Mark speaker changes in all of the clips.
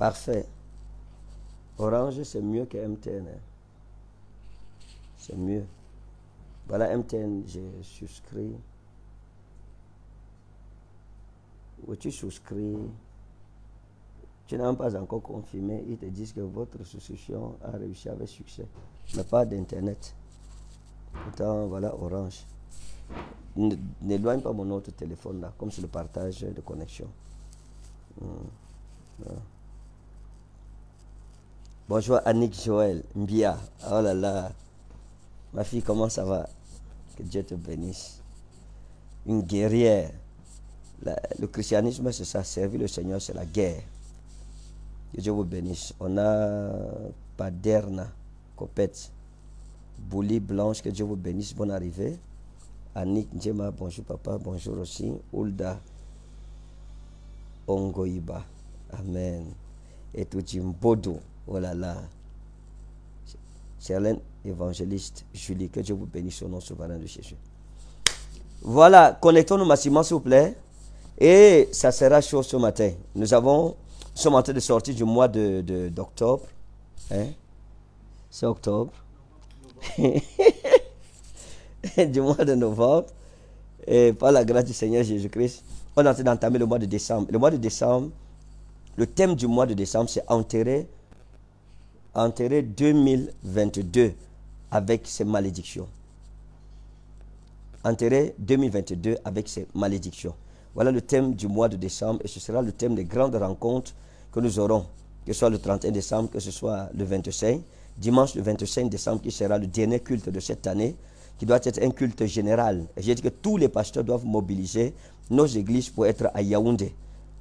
Speaker 1: Parfait. Orange, c'est mieux que MTN. Hein. C'est mieux. Voilà MTN, j'ai souscrit. Ou tu souscris. Tu n'as pas encore confirmé. Ils te disent que votre souscription a réussi avec succès. Mais pas d'Internet. Pourtant, voilà Orange. N'éloigne pas mon autre téléphone là, comme c'est le partage de connexion. Mmh. Bonjour Annick Joël, Mbia. Oh là là. Ma fille, comment ça va Que Dieu te bénisse. Une guerrière. le christianisme, c'est ça. Servir le Seigneur, c'est la guerre. Que Dieu vous bénisse. On a Paderna, Copette. Bouli Blanche, que Dieu vous bénisse. bon arrivée. Annick Njema. bonjour papa, bonjour aussi. Ulda, Ongoiba. Amen. Et tout Oh là là. Charlène, évangéliste Julie, que Dieu vous bénisse au nom souverain de Jésus. Voilà, connectons-nous massivement, s'il vous plaît. Et ça sera chaud ce matin. Nous avons, sommes en train de sortir du mois d'octobre. De, hein. C'est octobre. du mois de novembre. Et par la grâce du Seigneur Jésus-Christ, on est en train d'entamer le mois de décembre. Le mois de décembre, le thème du mois de décembre, c'est enterrer enterrer 2022 avec ses malédictions. Enterrer 2022 avec ses malédictions. Voilà le thème du mois de décembre et ce sera le thème des grandes rencontres que nous aurons, que ce soit le 31 décembre, que ce soit le 25, dimanche le 25 décembre qui sera le dernier culte de cette année, qui doit être un culte général. j'ai dit que tous les pasteurs doivent mobiliser nos églises pour être à Yaoundé,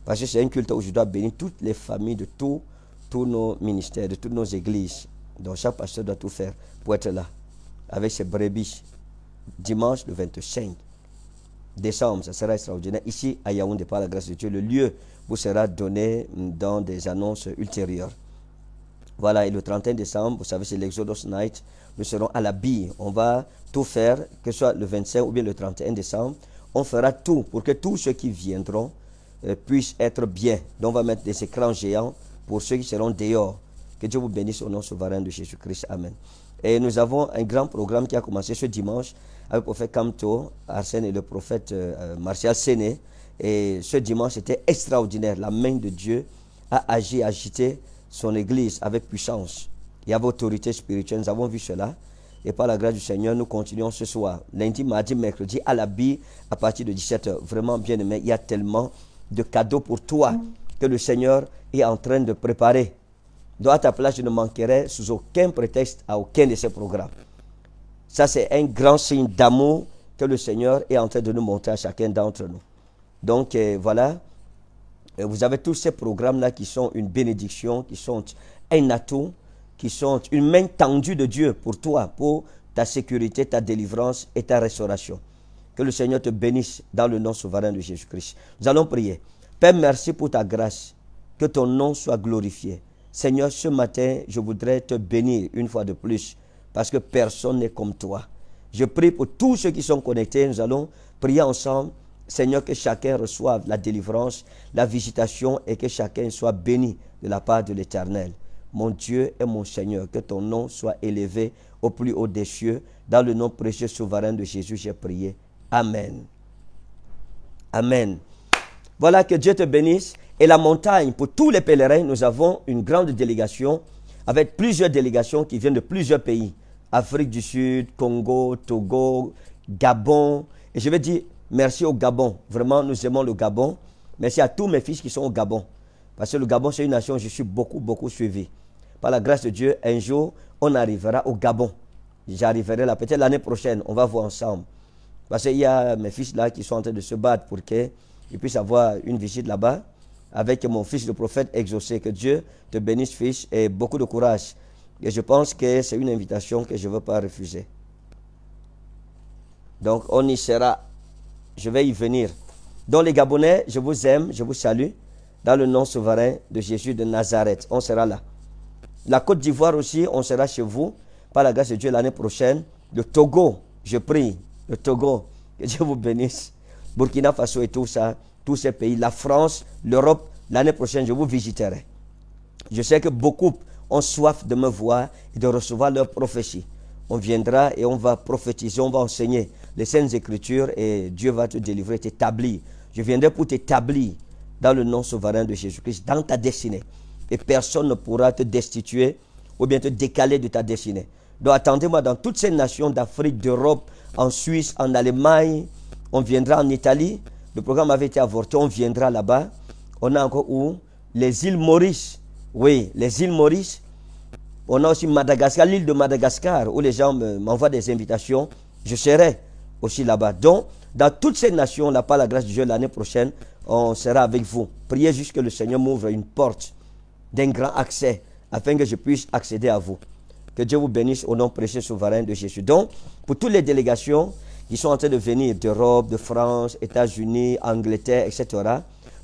Speaker 1: parce que c'est un culte où je dois bénir toutes les familles de tous tous nos ministères, de toutes nos églises, dont chaque pasteur doit tout faire pour être là, avec ses brebis, dimanche le 25 décembre, ça sera extraordinaire. Ici, à Yaoundé, par la grâce de Dieu, le lieu vous sera donné mm, dans des annonces ultérieures. Voilà, et le 31 décembre, vous savez, c'est l'Exodus Night. Nous serons à la bille. On va tout faire, que ce soit le 25 ou bien le 31 décembre. On fera tout pour que tous ceux qui viendront euh, puissent être bien. Donc, on va mettre des écrans géants pour ceux qui seront dehors. Que Dieu vous bénisse au nom souverain de Jésus-Christ. Amen. Et nous avons un grand programme qui a commencé ce dimanche avec le prophète Camto, Arsène et le prophète euh, Martial Séné. Et ce dimanche, était extraordinaire. La main de Dieu a agi, agité son Église avec puissance. Il y avait autorité spirituelle. Nous avons vu cela. Et par la grâce du Seigneur, nous continuons ce soir, lundi, mardi, mercredi, à la bille, à partir de 17h. Vraiment, bien aimé, il y a tellement de cadeaux pour toi que le Seigneur est en train de préparer. Donc à ta place, je ne manquerai sous aucun prétexte à aucun de ces programmes. Ça, c'est un grand signe d'amour que le Seigneur est en train de nous montrer à chacun d'entre nous. Donc euh, voilà, euh, vous avez tous ces programmes-là qui sont une bénédiction, qui sont un atout, qui sont une main tendue de Dieu pour toi, pour ta sécurité, ta délivrance et ta restauration. Que le Seigneur te bénisse dans le nom souverain de Jésus-Christ. Nous allons prier. Père, merci pour ta grâce. Que ton nom soit glorifié. Seigneur, ce matin, je voudrais te bénir une fois de plus parce que personne n'est comme toi. Je prie pour tous ceux qui sont connectés. Nous allons prier ensemble. Seigneur, que chacun reçoive la délivrance, la visitation et que chacun soit béni de la part de l'Éternel. Mon Dieu et mon Seigneur, que ton nom soit élevé au plus haut des cieux. Dans le nom précieux souverain de Jésus, j'ai prié. Amen. Amen. Voilà que Dieu te bénisse. Et la montagne, pour tous les pèlerins, nous avons une grande délégation avec plusieurs délégations qui viennent de plusieurs pays. Afrique du Sud, Congo, Togo, Gabon. Et je vais dire merci au Gabon. Vraiment, nous aimons le Gabon. Merci à tous mes fils qui sont au Gabon. Parce que le Gabon, c'est une nation, je suis beaucoup, beaucoup suivi. Par la grâce de Dieu, un jour, on arrivera au Gabon. J'arriverai là, peut-être l'année prochaine, on va voir ensemble. Parce qu'il y a mes fils là qui sont en train de se battre pour que je puisse avoir une visite là-bas avec mon fils le prophète exaucé. Que Dieu te bénisse, fils, et beaucoup de courage. Et je pense que c'est une invitation que je ne veux pas refuser. Donc, on y sera. Je vais y venir. Dans les Gabonais, je vous aime, je vous salue. Dans le nom souverain de Jésus de Nazareth, on sera là. La Côte d'Ivoire aussi, on sera chez vous. Par la grâce de Dieu, l'année prochaine. Le Togo, je prie. Le Togo, que Dieu vous bénisse. Burkina Faso et tout ça, tous ces pays, la France, l'Europe, l'année prochaine, je vous visiterai. Je sais que beaucoup ont soif de me voir et de recevoir leurs prophéties. On viendra et on va prophétiser, on va enseigner les saintes écritures et Dieu va te délivrer, t'établir. Je viendrai pour t'établir dans le nom souverain de Jésus-Christ, dans ta destinée. Et personne ne pourra te destituer ou bien te décaler de ta destinée. Donc attendez-moi dans toutes ces nations d'Afrique, d'Europe, en Suisse, en Allemagne, on viendra en Italie. Le programme avait été avorté. On viendra là-bas. On a encore où Les îles Maurice. Oui, les îles Maurice. On a aussi Madagascar, l'île de Madagascar, où les gens m'envoient des invitations. Je serai aussi là-bas. Donc, dans toutes ces nations-là, par la grâce de Dieu, l'année prochaine, on sera avec vous. Priez juste que le Seigneur m'ouvre une porte d'un grand accès afin que je puisse accéder à vous. Que Dieu vous bénisse au nom précieux souverain de Jésus. Donc, pour toutes les délégations, qui sont en train de venir d'Europe, de France, États-Unis, Angleterre, etc.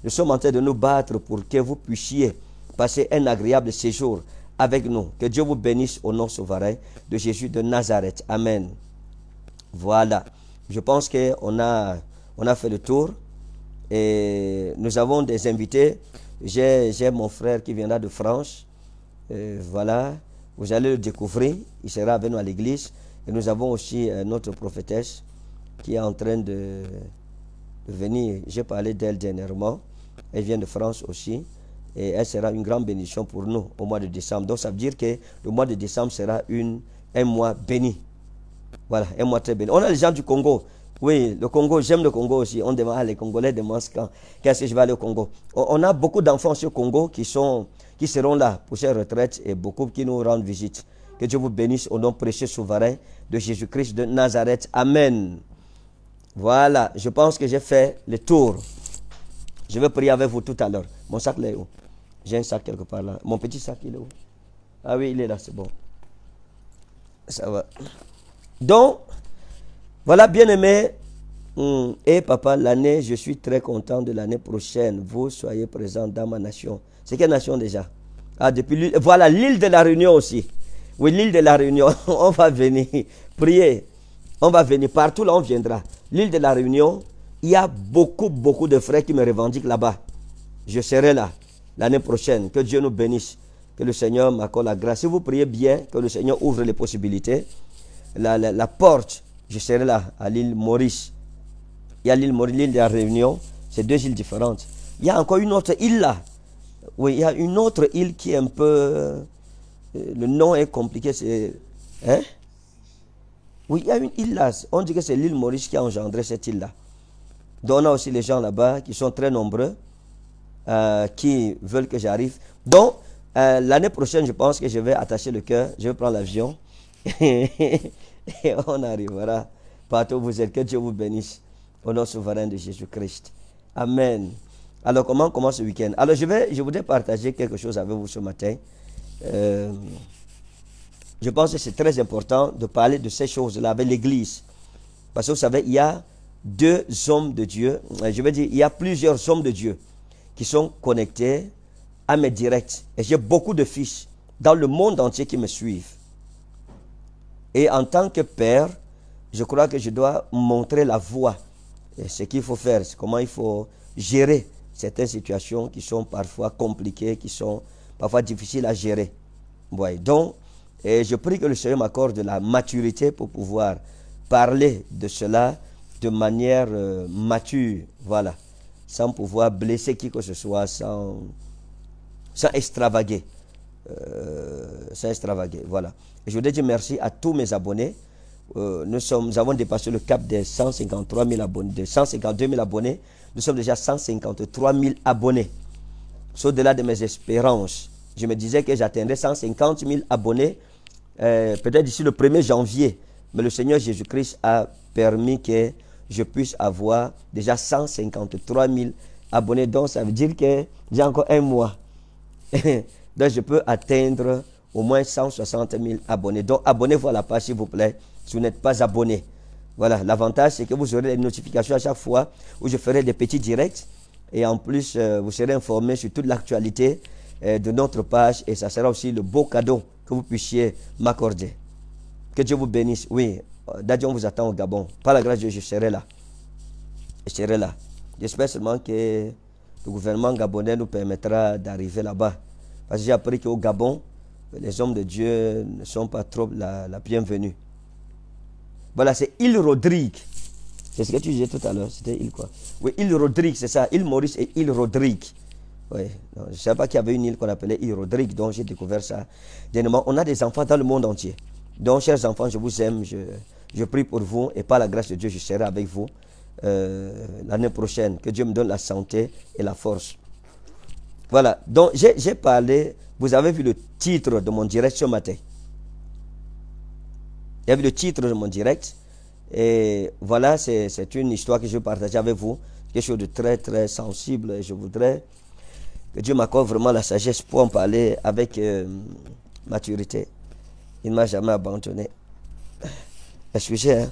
Speaker 1: Nous sommes en train de nous battre pour que vous puissiez passer un agréable séjour avec nous. Que Dieu vous bénisse au nom souverain de Jésus de Nazareth. Amen. Voilà. Je pense qu'on a, on a fait le tour. Et nous avons des invités. J'ai mon frère qui viendra de France. Euh, voilà. Vous allez le découvrir. Il sera venu à l'église. Et nous avons aussi euh, notre prophétesse qui est en train de, venir. J'ai parlé d'elle dernièrement. Elle vient de France aussi. Et elle sera une grande bénédiction pour nous au mois de décembre. Donc ça veut dire que le mois de décembre sera une, un mois béni. Voilà, un mois très béni. On a les gens du Congo. Oui, le Congo, j'aime le Congo aussi. On demande, les Congolais demandent quand, qu'est-ce que je vais aller au Congo. On, a beaucoup d'enfants au Congo qui, sont, qui seront là pour ces retraites et beaucoup qui nous rendent visite. Que Dieu vous bénisse au nom précieux souverain de Jésus-Christ de Nazareth. Amen. Voilà, je pense que j'ai fait le tour. Je vais prier avec vous tout à l'heure. Mon sac il est où J'ai un sac quelque part là. Mon petit sac, il est où Ah oui, il est là, c'est bon. Ça va. Donc, voilà, bien-aimé. Hmm, et papa, l'année, je suis très content de l'année prochaine. Vous soyez présents dans ma nation. C'est quelle nation déjà Ah, depuis Voilà, l'île de la Réunion aussi. Oui, l'île de la Réunion. On va venir prier. On va venir partout, là on viendra. L'île de la Réunion, il y a beaucoup, beaucoup de frères qui me revendiquent là-bas. Je serai là l'année prochaine. Que Dieu nous bénisse. Que le Seigneur m'accorde la grâce. Si vous priez bien, que le Seigneur ouvre les possibilités. La, porte, je serai là, à l'île Maurice. Il y a l'île Maurice, l'île de la Réunion. C'est deux îles différentes. Il y a encore une autre île là. Oui, il y a une autre île qui est un peu... Euh, le nom est compliqué. C'est... Hein? Oui, il y a une île là. On dit que c'est l'île Maurice qui a engendré cette île-là. Donc on a aussi les gens là-bas qui sont très nombreux, euh, qui veulent que j'arrive. Donc euh, l'année prochaine, je pense que je vais attacher le cœur, je vais prendre l'avion et on arrivera partout où vous êtes. Que Dieu vous bénisse au nom souverain de Jésus-Christ. Amen. Alors comment commence ce week-end Alors je vais, je voudrais partager quelque chose avec vous ce matin. Euh, je pense que c'est très important de parler de ces choses-là avec l'Église. Parce que vous savez, il y a deux hommes de Dieu. Euh, je veux dire, il y a plusieurs hommes de Dieu qui sont connectés à mes directs. Et j'ai beaucoup de fils dans le monde entier qui me suivent. Et en tant que père, je crois que je dois montrer la voie, et ce qu'il faut faire, comment il faut gérer certaines situations qui sont parfois compliquées, qui sont parfois difficiles à gérer. Ouais. Donc, et je prie que le Seigneur m'accorde de la maturité pour pouvoir parler de cela de manière euh, mature, voilà, sans pouvoir blesser qui que ce soit, sans, sans extravaguer. Euh, sans extravaguer, voilà. je voudrais dire merci à tous mes abonnés. Euh, nous, sommes, avons dépassé le cap des 153 000 abonnés, 152 000 abonnés. Nous sommes déjà 153 000 abonnés. C'est au-delà de mes espérances. Je me disais que j'atteindrais 150 000 abonnés euh, peut-être d'ici le 1er janvier, mais le Seigneur Jésus-Christ a permis que je puisse avoir déjà 153 000 abonnés. Donc, ça veut dire que j'ai encore un mois. donc, je peux atteindre au moins 160 000 abonnés. Donc, abonnez-vous à la page, s'il vous plaît, si vous n'êtes pas abonné. Voilà, l'avantage, c'est que vous aurez des notifications à chaque fois où je ferai des petits directs. Et en plus, euh, vous serez informé sur toute l'actualité euh, de notre page. Et ça sera aussi le beau cadeau que vous puissiez m'accorder. Que Dieu vous bénisse. Oui, d'ailleurs, on vous attend au Gabon. Par la grâce de Dieu, je serai là. Je serai là. J'espère seulement que le gouvernement gabonais nous permettra d'arriver là-bas. Parce que j'ai appris qu'au Gabon, les hommes de Dieu ne sont pas trop la, la bienvenue. Voilà, c'est Il Rodrigue. C'est ce que tu disais tout à l'heure. C'était Il quoi Oui, Île Rodrigue, c'est ça. Il Maurice et Il Rodrigue. Oui, je ne savais pas qu'il y avait une île qu'on appelait île Rodrigue, donc j'ai découvert ça. on a des enfants dans le monde entier. Donc, chers enfants, je vous aime, je, prie pour vous et par la grâce de Dieu, je serai avec vous euh, l'année prochaine. Que Dieu me donne la santé et la force. Voilà, donc j'ai parlé, vous avez vu le titre de mon direct ce matin. Vous avez vu le titre de mon direct. Et voilà, c'est une histoire que je partage avec vous, quelque chose de très, très sensible. Et je voudrais que Dieu m'accorde vraiment la sagesse pour en parler avec euh, maturité. Il ne m'a jamais abandonné. Excusez, sujet, hein.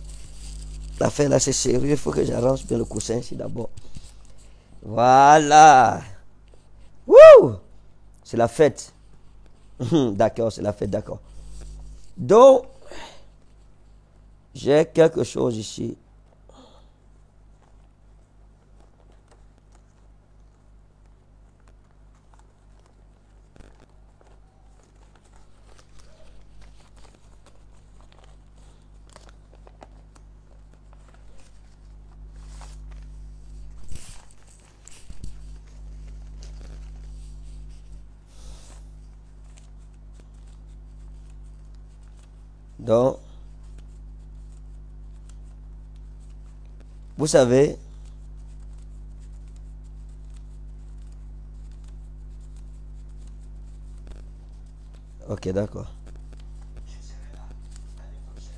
Speaker 1: La l'affaire là, c'est sérieux. Il faut que j'arrange bien le coussin ici d'abord. Voilà. Wouh! C'est la fête. d'accord, c'est la fête, d'accord. Donc, j'ai quelque chose ici. Donc, vous savez, ok, d'accord.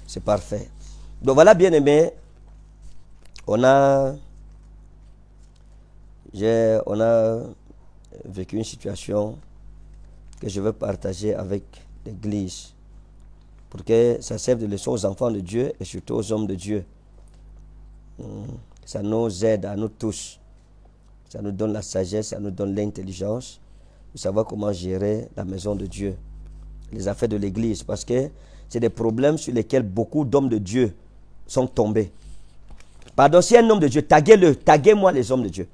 Speaker 1: C'est parfait. Donc voilà, bien aimé, on a, on a vécu une situation que je veux partager avec l'Église pour que ça serve de leçon aux enfants de Dieu et surtout aux hommes de Dieu. Hmm. Ça nous aide à nous tous. Ça nous donne la sagesse, ça nous donne l'intelligence de savoir comment gérer la maison de Dieu, les affaires de l'Église, parce que c'est des problèmes sur lesquels beaucoup d'hommes de Dieu sont tombés. Pardon, si un homme de Dieu, taguez-le, taguez-moi les hommes de Dieu.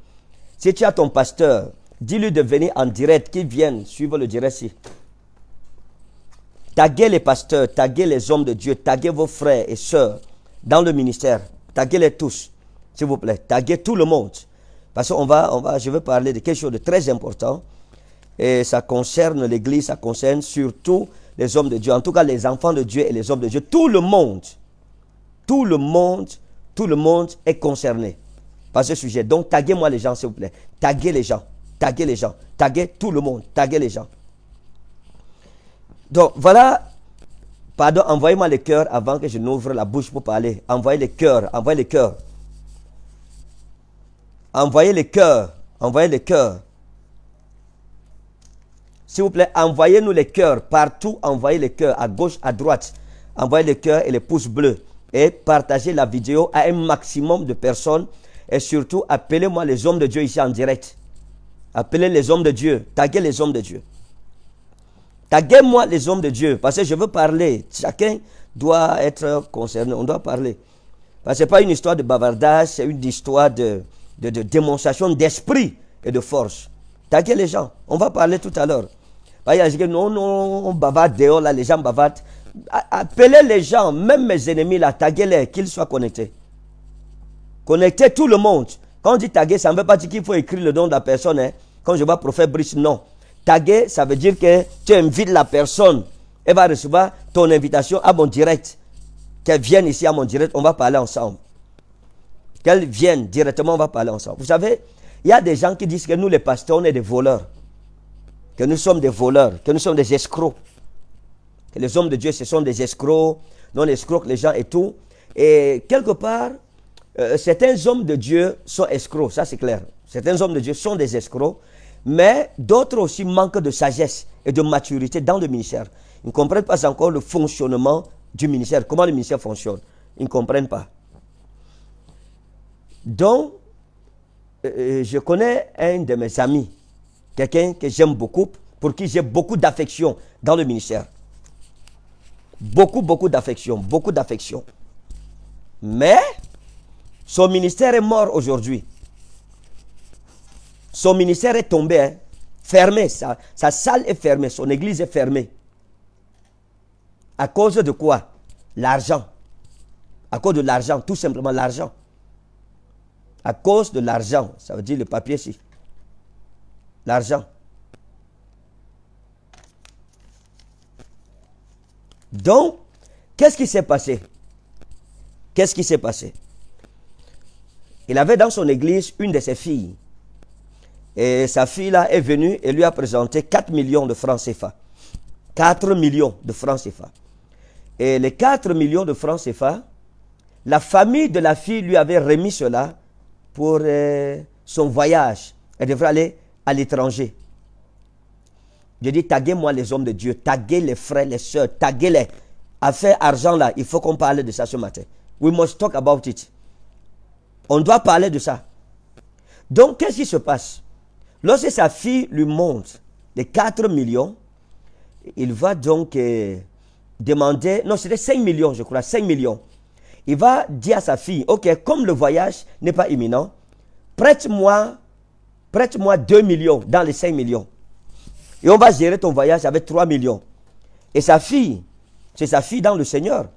Speaker 1: Si tu as ton pasteur, dis-lui de venir en direct, qu'il vienne suivre le direct Taguez les pasteurs, taguez les hommes de Dieu, taguez vos frères et sœurs dans le ministère. Taguez-les tous, s'il vous plaît. Taguez tout le monde. Parce qu'on va, on va, je vais parler de quelque chose de très important. Et ça concerne l'Église, ça concerne surtout les hommes de Dieu. En tout cas, les enfants de Dieu et les hommes de Dieu. Tout le monde, tout le monde, tout le monde est concerné par ce sujet. Donc, taguez-moi les gens, s'il vous plaît. Taguez les gens, taguez les gens, taguez tout le monde, taguez les gens. Donc voilà, pardon, envoyez-moi les cœurs avant que je n'ouvre la bouche pour parler. Envoyez les cœurs, envoyez les cœurs. Envoyez les cœurs, envoyez les cœurs. S'il vous plaît, envoyez-nous les cœurs. Partout, envoyez les cœurs. À gauche, à droite. Envoyez les cœurs et les pouces bleus. Et partagez la vidéo à un maximum de personnes. Et surtout, appelez-moi les hommes de Dieu ici en direct. Appelez les hommes de Dieu. Taguez les hommes de Dieu. Taguez-moi les hommes de Dieu, parce que je veux parler. Chacun doit être concerné, on doit parler. Parce que ce n'est pas une histoire de bavardage, c'est une histoire de, démonstration d'esprit et de force. Taguez les gens, on va parler tout à l'heure. qui disent non, non, on bavarde dehors, les gens bavardent. Appelez les gens, même mes ennemis, là, taguez-les, qu'ils soient connectés. Connectez tout le monde. Quand on dit taguer, ça ne veut pas dire qu'il faut écrire le nom de la personne. Hein. Quand je vois prophète Brice, non. Taguer, ça veut dire que tu invites la personne. Elle va recevoir ton invitation à mon direct. Qu'elle vienne ici à mon direct, on va parler ensemble. Qu'elle vienne directement, on va parler ensemble. Vous savez, il y a des gens qui disent que nous, les pasteurs, on est des voleurs. Que nous sommes des voleurs, que nous sommes des escrocs. Que les hommes de Dieu, ce sont des escrocs, non escrocs, les gens et tout. Et quelque part, euh, certains hommes de Dieu sont escrocs, ça c'est clair. Certains hommes de Dieu sont des escrocs, mais d'autres aussi manquent de sagesse et de maturité dans le ministère. Ils ne comprennent pas encore le fonctionnement du ministère, comment le ministère fonctionne. Ils ne comprennent pas. Donc, euh, euh, je connais un de mes amis, quelqu'un que j'aime beaucoup, pour qui j'ai beaucoup d'affection dans le ministère. Beaucoup, beaucoup d'affection, beaucoup d'affection. Mais son ministère est mort aujourd'hui. Son ministère est tombé, hein. fermé. Sa, sa salle est fermée, son église est fermée. À cause de quoi L'argent. À cause de l'argent, tout simplement l'argent. À cause de l'argent, ça veut dire le papier ici. L'argent. Donc, qu'est-ce qui s'est passé Qu'est-ce qui s'est passé Il avait dans son église une de ses filles et sa fille-là est venue et lui a présenté 4 millions de francs CFA. 4 millions de francs CFA. Et les 4 millions de francs CFA, la famille de la fille lui avait remis cela pour euh, son voyage. Elle devrait aller à l'étranger. Je dis, taguez-moi les hommes de Dieu, taguez les frères, les sœurs, taguez-les. Affaire argent là, il faut qu'on parle de ça ce matin. We must talk about it. On doit parler de ça. Donc, qu'est-ce qui se passe Lorsque sa fille lui montre les 4 millions, il va donc euh, demander, non, c'était 5 millions, je crois, 5 millions. Il va dire à sa fille, ok, comme le voyage n'est pas imminent, prête-moi, prête-moi 2 millions dans les 5 millions. Et on va gérer ton voyage avec 3 millions. Et sa fille, c'est sa fille dans le Seigneur.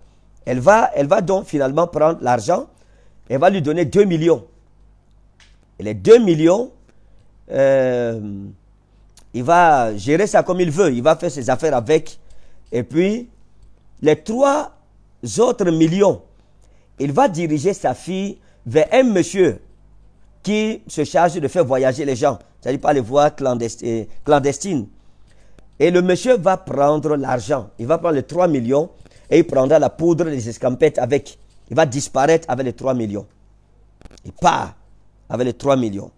Speaker 1: Elle va, elle va donc finalement prendre l'argent. Elle va lui donner 2 millions. Et les 2 millions, euh, il va gérer ça comme il veut, il va faire ses affaires avec. Et puis, les trois autres millions, il va diriger sa fille vers un monsieur qui se charge de faire voyager les gens, c'est-à-dire pas les voies clandestines. Et le monsieur va prendre l'argent, il va prendre les 3 millions et il prendra la poudre des escampettes avec. Il va disparaître avec les 3 millions. Il part avec les 3 millions.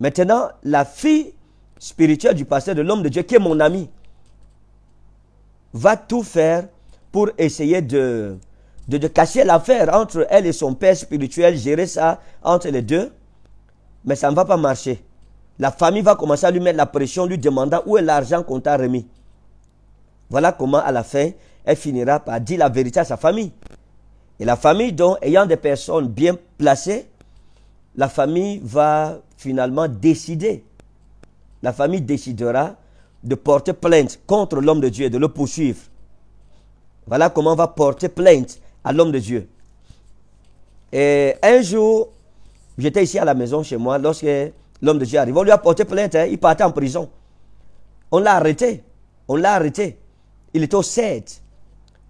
Speaker 1: Maintenant, la fille spirituelle du pasteur, de l'homme de Dieu, qui est mon ami, va tout faire pour essayer de, de, l'affaire entre elle et son père spirituel, gérer ça entre les deux. Mais ça ne va pas marcher. La famille va commencer à lui mettre la pression, lui demandant où est l'argent qu'on t'a remis. Voilà comment, à la fin, elle finira par dire la vérité à sa famille. Et la famille, donc, ayant des personnes bien placées, la famille va finalement décider. La famille décidera de porter plainte contre l'homme de Dieu et de le poursuivre. Voilà comment on va porter plainte à l'homme de Dieu. Et un jour, j'étais ici à la maison chez moi lorsque l'homme de Dieu arrive. On lui a porté plainte, hein, il partait en prison. On l'a arrêté. On l'a arrêté. Il était au 7.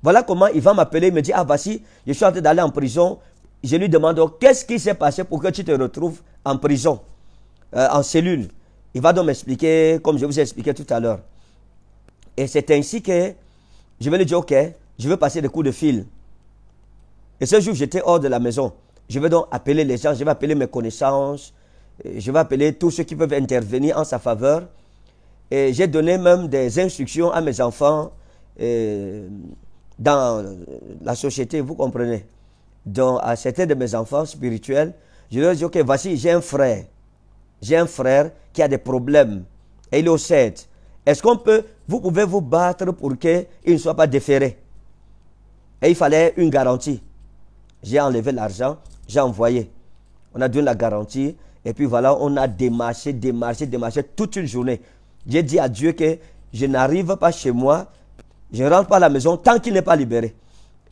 Speaker 1: Voilà comment il va m'appeler, il me dit, ah voici, je suis en train d'aller en prison. Je lui demande, oh, qu'est-ce qui s'est passé pour que tu te retrouves en prison euh, en cellule. Il va donc m'expliquer, comme je vous ai expliqué tout à l'heure. Et c'est ainsi que je vais lui dire, OK, je vais passer des coups de fil. Et ce jour, j'étais hors de la maison. Je vais donc appeler les gens, je vais appeler mes connaissances, euh, je vais appeler tous ceux qui peuvent intervenir en sa faveur. Et j'ai donné même des instructions à mes enfants euh, dans la société, vous comprenez. Donc, à certains de mes enfants spirituels, je leur ai dit, OK, voici, j'ai un frère j'ai un frère qui a des problèmes et il est au 7. Est-ce qu'on peut, vous pouvez vous battre pour qu'il ne soit pas déféré Et il fallait une garantie. J'ai enlevé l'argent, j'ai envoyé. On a donné la garantie et puis voilà, on a démarché, démarché, démarché toute une journée. J'ai dit à Dieu que je n'arrive pas chez moi, je ne rentre pas à la maison tant qu'il n'est pas libéré.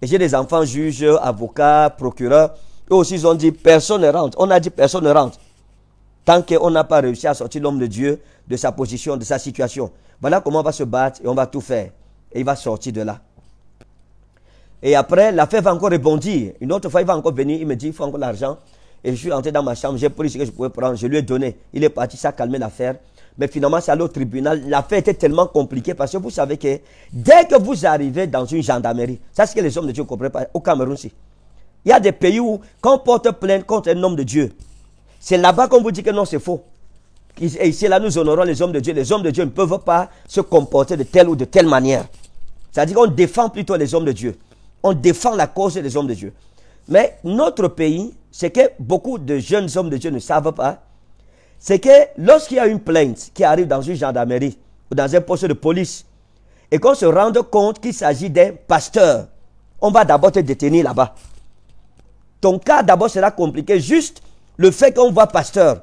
Speaker 1: Et j'ai des enfants juges, avocats, procureurs. Eux aussi, ils ont dit personne ne rentre. On a dit personne ne rentre. Tant qu'on n'a pas réussi à sortir l'homme de Dieu de sa position, de sa situation. Voilà comment on va se battre et on va tout faire. Et il va sortir de là. Et après, l'affaire va encore rebondir. Une autre fois, il va encore venir, il me dit, il faut encore l'argent. Et je suis entré dans ma chambre, j'ai pris ce que je pouvais prendre, je lui ai donné. Il est parti, ça a calmé l'affaire. Mais finalement, c'est allé au tribunal. L'affaire était tellement compliquée parce que vous savez que dès que vous arrivez dans une gendarmerie, ça c'est ce que les hommes de Dieu ne comprennent pas au Cameroun aussi. Il y a des pays où, quand on porte plainte contre un homme de Dieu, c'est là-bas qu'on vous dit que non, c'est faux. Et ici, là, nous honorons les hommes de Dieu. Les hommes de Dieu ne peuvent pas se comporter de telle ou de telle manière. C'est-à-dire qu'on défend plutôt les hommes de Dieu. On défend la cause des hommes de Dieu. Mais notre pays, c'est que beaucoup de jeunes hommes de Dieu ne savent pas, c'est que lorsqu'il y a une plainte qui arrive dans une gendarmerie ou dans un poste de police, et qu'on se rende compte qu'il s'agit d'un pasteur, on va d'abord te détenir là-bas. Ton cas d'abord sera compliqué juste le fait qu'on voit pasteur,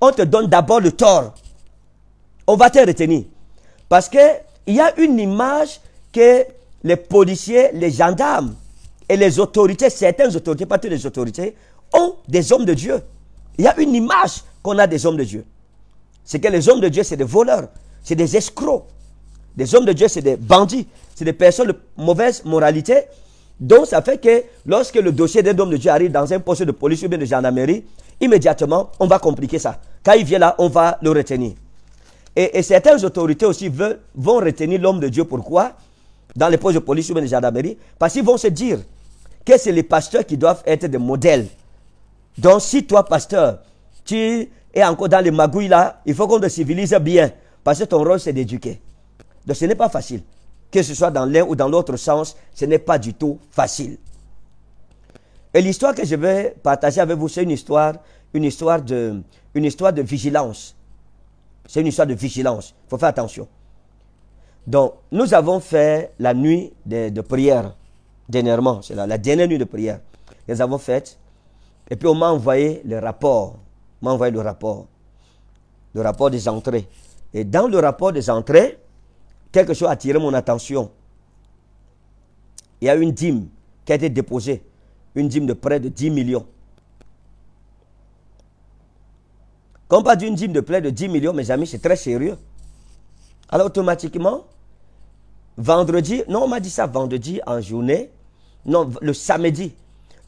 Speaker 1: on te donne d'abord le tort. On va te retenir. Parce qu'il y a une image que les policiers, les gendarmes et les autorités, certaines autorités, pas toutes les autorités, ont des hommes de Dieu. Il y a une image qu'on a des hommes de Dieu. C'est que les hommes de Dieu, c'est des voleurs, c'est des escrocs. Les hommes de Dieu, c'est des bandits, c'est des personnes de mauvaise moralité. Donc, ça fait que lorsque le dossier d'un homme de Dieu arrive dans un poste de police ou bien de gendarmerie, immédiatement, on va compliquer ça. Quand il vient là, on va le retenir. Et, certaines autorités aussi veulent, vont retenir l'homme de Dieu. Pourquoi Dans les postes de police ou les mairie. Parce qu'ils vont se dire que c'est les pasteurs qui doivent être des modèles. Donc si toi, pasteur, tu es encore dans les magouilles là, il faut qu'on te civilise bien. Parce que ton rôle, c'est d'éduquer. Donc ce n'est pas facile. Que ce soit dans l'un ou dans l'autre sens, ce n'est pas du tout facile. Et l'histoire que je vais partager avec vous, c'est une histoire, une histoire de, une histoire de vigilance. C'est une histoire de vigilance. Il faut faire attention. Donc, nous avons fait la nuit de, prière dernièrement. C'est la, dernière nuit de prière. Nous avons fait. Et puis, on m'a envoyé le rapport. On m'a envoyé le rapport. Le rapport des entrées. Et dans le rapport des entrées, quelque chose a attiré mon attention. Il y a une dîme qui a été déposée une dîme de près de 10 millions. Quand on parle d'une dîme de près de 10 millions, mes amis, c'est très sérieux. Alors automatiquement, vendredi, non, on m'a dit ça vendredi en journée, non, le samedi,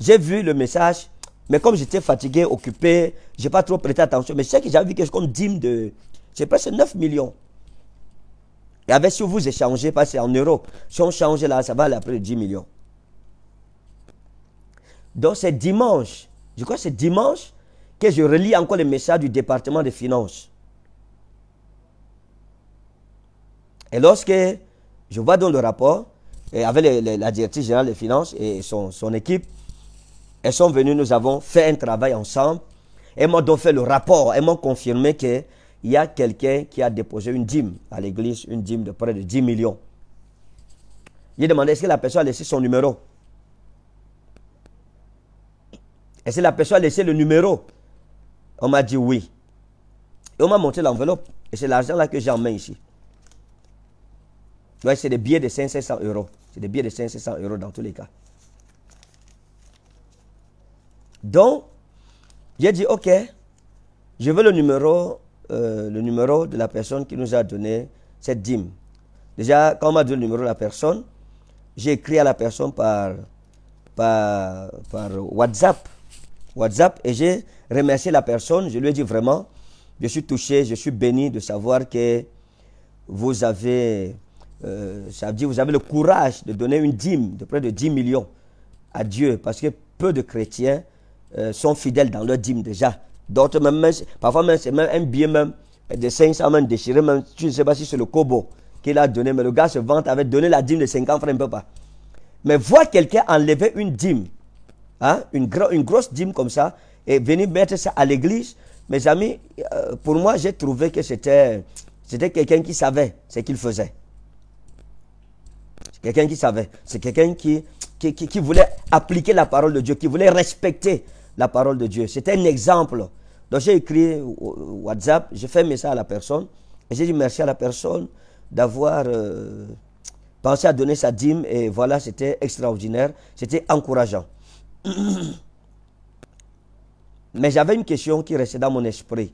Speaker 1: j'ai vu le message, mais comme j'étais fatigué, occupé, j'ai pas trop prêté attention, mais je sais que j'avais vu quelque chose comme dîme de, c'est presque 9 millions. Et avait si vous échangez, parce que c'est en euros, si on change là, ça va aller après 10 millions. Donc c'est dimanche, je crois que c'est dimanche que je relis encore les messages du département des finances. Et lorsque je vois dans le rapport, avec la directrice générale des finances et son, équipe, elles sont venues, nous avons fait un travail ensemble. Elles m'ont donc fait le rapport, elles m'ont confirmé qu'il y a quelqu'un qui a déposé une dîme à l'église, une dîme de près de 10 millions. J'ai demandé est-ce que la personne a laissé son numéro Et si la personne a laissé le numéro On m'a dit oui. Et on m'a monté l'enveloppe. Et c'est l'argent là que j'ai ici. Ouais, c'est des billets de 500 euros. C'est des billets de 500 euros dans tous les cas. Donc, j'ai dit, OK, je veux le numéro, euh, le numéro de la personne qui nous a donné cette dîme. Déjà, quand on m'a donné le numéro de la personne, j'ai écrit à la personne par, par WhatsApp. WhatsApp et j'ai remercié la personne. Je lui ai dit vraiment, je suis touché, je suis béni de savoir que vous avez, euh, ça vous avez le courage de donner une dîme de près de 10 millions à Dieu parce que peu de chrétiens euh, sont fidèles dans leur dîme déjà. D'autres même, parfois même, c'est même un billet même de 500 même déchiré, même, ne sais pas si c'est le Kobo qu'il a donné, mais le gars se vante avait donné la dîme de 50 francs, il ne peut pas. Mais voir quelqu'un enlever une dîme Hein? une, grosse dîme comme ça, et venir mettre ça à l'église, mes amis, euh, pour moi, j'ai trouvé que c'était quelqu'un qui savait ce qu'il faisait. C'est quelqu'un qui savait. C'est quelqu'un qui qui, voulait appliquer la parole de Dieu, qui voulait respecter la parole de Dieu. C'était un exemple. Donc j'ai écrit WhatsApp, j'ai fait un message à la personne, et j'ai dit merci à la personne d'avoir euh, pensé à donner sa dîme, et voilà, c'était extraordinaire, c'était encourageant. Mais j'avais une question qui restait dans mon esprit.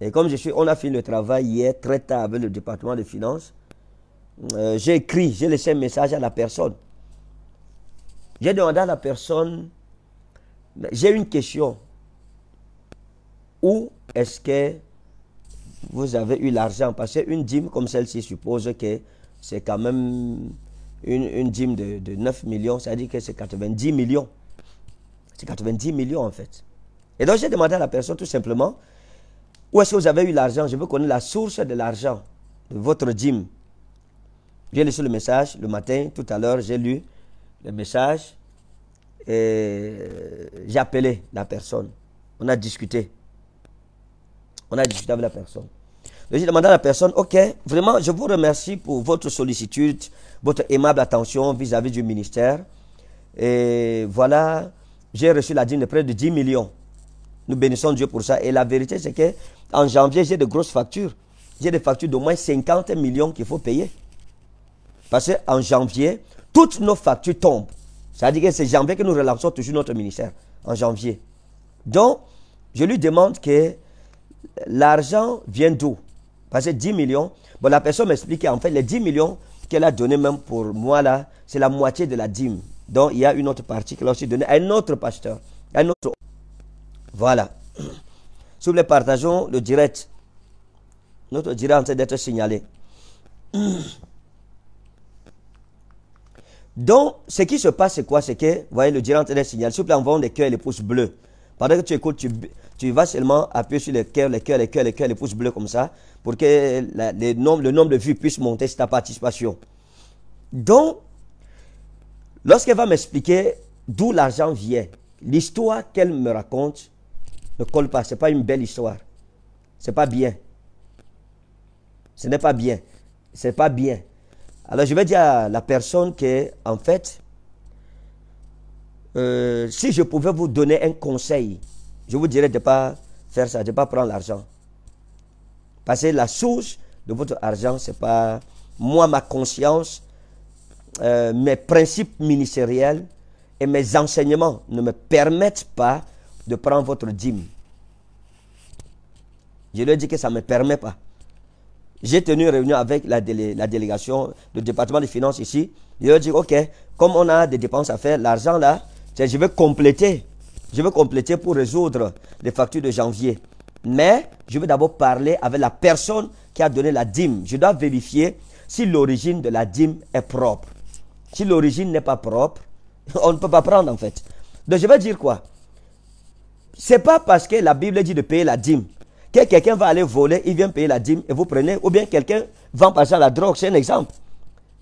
Speaker 1: Et comme je suis, on a fini le travail hier très tard avec le département des finances. Euh, j'ai écrit, j'ai laissé un message à la personne. J'ai demandé à la personne, j'ai une question. Où est-ce que vous avez eu l'argent Parce qu'une dîme comme celle-ci suppose que c'est quand même une, une dîme de, 9 millions, ça dit que c'est 90 millions. C'est 90 millions en fait. Et donc j'ai demandé à la personne tout simplement, où est-ce que vous avez eu l'argent Je veux connaître la source de l'argent, de votre dîme. J'ai laissé le message le matin, tout à l'heure, j'ai lu le message et j'ai appelé la personne. On a discuté. On a discuté avec la personne. J'ai demandé à la personne, OK, vraiment, je vous remercie pour votre sollicitude, votre aimable attention vis-à-vis du ministère. Et voilà, j'ai reçu la dîme de près de 10 millions. Nous bénissons Dieu pour ça. Et la vérité, c'est que en janvier, j'ai de grosses factures. J'ai des factures d'au moins 50 millions qu'il faut payer. Parce qu'en janvier, toutes nos factures tombent. Ça à dire que c'est janvier que nous relançons toujours notre ministère, en janvier. Donc, je lui demande que l'argent vienne d'où parce que 10 millions, bon, la personne m'expliquait, en fait, les 10 millions qu'elle a donné même pour moi, là, c'est la moitié de la dîme. Donc, il y a une autre partie qu'elle a aussi donnée à un autre pasteur. Un autre. Voilà. Sous les partageons le direct. Notre direct en d'être signalé. Donc, ce qui se passe, c'est quoi C'est que, vous voyez, le direct en train d'être signalé. S'il vous plaît, des cœurs et les pouces bleus. Pendant que tu écoutes, tu, tu vas seulement appuyer sur les cœurs, les cœurs, les cœurs, les cœurs, les pouces bleus comme ça, pour que les le nombre de vues puisse monter sur ta participation. Donc, lorsqu'elle va m'expliquer d'où l'argent vient, l'histoire qu'elle me raconte ne colle pas. Ce n'est pas une belle histoire. Ce n'est pas bien. Ce n'est pas bien. Ce n'est pas bien. Alors, je vais dire à la personne que, en fait, euh, si je pouvais vous donner un conseil, je vous dirais de ne pas faire ça, de ne pas prendre l'argent. Parce que la source de votre argent, ce n'est pas moi, ma conscience, euh, mes principes ministériels et mes enseignements ne me permettent pas de prendre votre dîme. Je leur dis que ça ne me permet pas. J'ai tenu une réunion avec la, la délégation du département des finances ici. Je leur dit, OK, comme on a des dépenses à faire, l'argent là, je vais compléter je veux compléter pour résoudre les factures de janvier. Mais je veux d'abord parler avec la personne qui a donné la dîme. Je dois vérifier si l'origine de la dîme est propre. Si l'origine n'est pas propre, on ne peut pas prendre en fait. Donc je vais dire quoi C'est pas parce que la Bible dit de payer la dîme que quelqu'un va aller voler, il vient payer la dîme et vous prenez. Ou bien quelqu'un vend par exemple la drogue, c'est un exemple.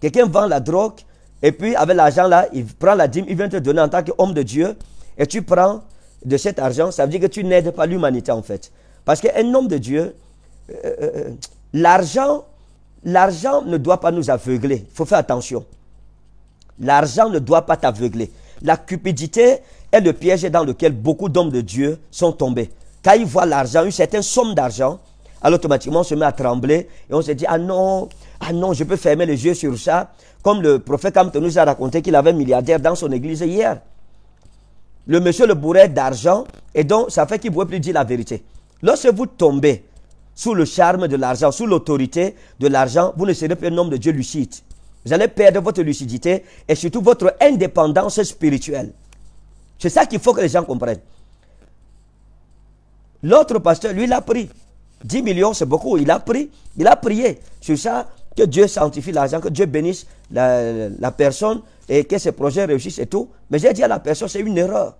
Speaker 1: Quelqu'un vend la drogue et puis avec l'argent là, il prend la dîme, il vient te donner en tant qu'homme de Dieu et tu prends de cet argent, ça veut dire que tu n'aides pas l'humanité en fait. Parce qu'un homme de Dieu, euh, euh, l'argent, l'argent ne doit pas nous aveugler. Il faut faire attention. L'argent ne doit pas t'aveugler. La cupidité est le piège dans lequel beaucoup d'hommes de Dieu sont tombés. Quand ils voient l'argent, une certaine somme d'argent, alors automatiquement on se met à trembler et on se dit, ah non, ah non, je peux fermer les yeux sur ça. Comme le prophète Kamte nous a raconté qu'il avait un milliardaire dans son église hier le monsieur le bourrait d'argent et donc ça fait qu'il ne pouvait plus dire la vérité. Lorsque vous tombez sous le charme de l'argent, sous l'autorité de l'argent, vous ne serez plus un homme de Dieu lucide. Vous allez perdre votre lucidité et surtout votre indépendance spirituelle. C'est ça qu'il faut que les gens comprennent. L'autre pasteur, lui, il a pris. 10 millions, c'est beaucoup. Il a pris. Il a prié. Sur ça, que Dieu sanctifie l'argent, que Dieu bénisse la, personne et que ses projets réussissent et tout. Mais j'ai dit à la personne, c'est une erreur.